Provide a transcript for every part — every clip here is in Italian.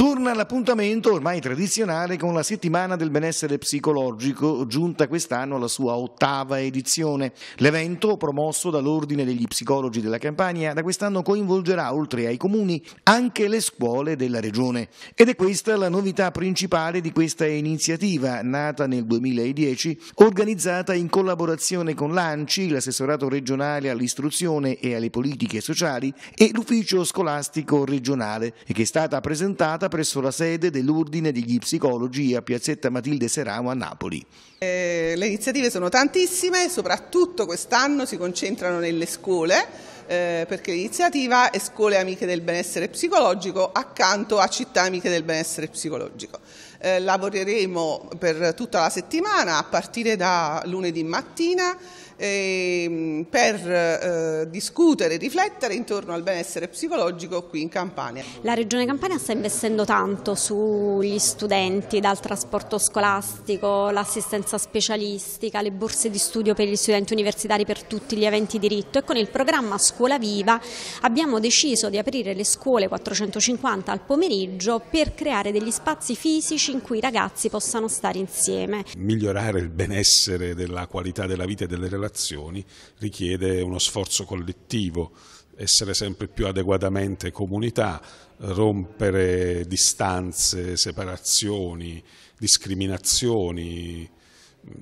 Torna l'appuntamento ormai tradizionale con la settimana del benessere psicologico, giunta quest'anno alla sua ottava edizione. L'evento, promosso dall'Ordine degli Psicologi della Campania, da quest'anno coinvolgerà, oltre ai comuni, anche le scuole della regione. Ed è questa la novità principale di questa iniziativa, nata nel 2010, organizzata in collaborazione con l'ANCI, l'assessorato regionale all'istruzione e alle politiche sociali e l'ufficio scolastico regionale, e che è stata presentata presso la sede dell'Ordine degli Psicologi a Piazzetta Matilde Seramo a Napoli. Eh, le iniziative sono tantissime, soprattutto quest'anno si concentrano nelle scuole. Eh, perché l'iniziativa è Scuole Amiche del Benessere Psicologico accanto a Città Amiche del Benessere Psicologico. Eh, lavoreremo per tutta la settimana a partire da lunedì mattina Ehm, per eh, discutere e riflettere intorno al benessere psicologico qui in Campania. La Regione Campania sta investendo tanto sugli studenti, dal trasporto scolastico, l'assistenza specialistica, le borse di studio per gli studenti universitari per tutti gli aventi diritto e con il programma Scuola Viva abbiamo deciso di aprire le scuole 450 al pomeriggio per creare degli spazi fisici in cui i ragazzi possano stare insieme. Migliorare il benessere della qualità della vita e delle relazioni generazioni richiede uno sforzo collettivo, essere sempre più adeguatamente comunità, rompere distanze, separazioni, discriminazioni,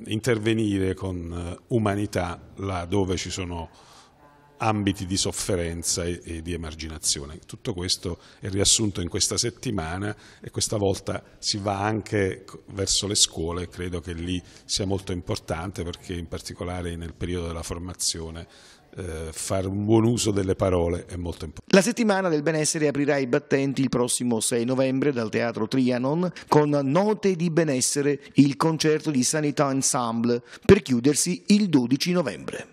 intervenire con umanità là dove ci sono ambiti di sofferenza e, e, di emarginazione. Tutto questo è riassunto in questa settimana e questa volta si va anche verso le scuole, credo che lì sia molto importante perché in particolare nel periodo della formazione eh, fare un buon uso delle parole è molto importante. La settimana del benessere aprirà i battenti il prossimo 6 novembre dal teatro Trianon con Note di benessere, il concerto di Sanità Ensemble, per chiudersi il 12 novembre.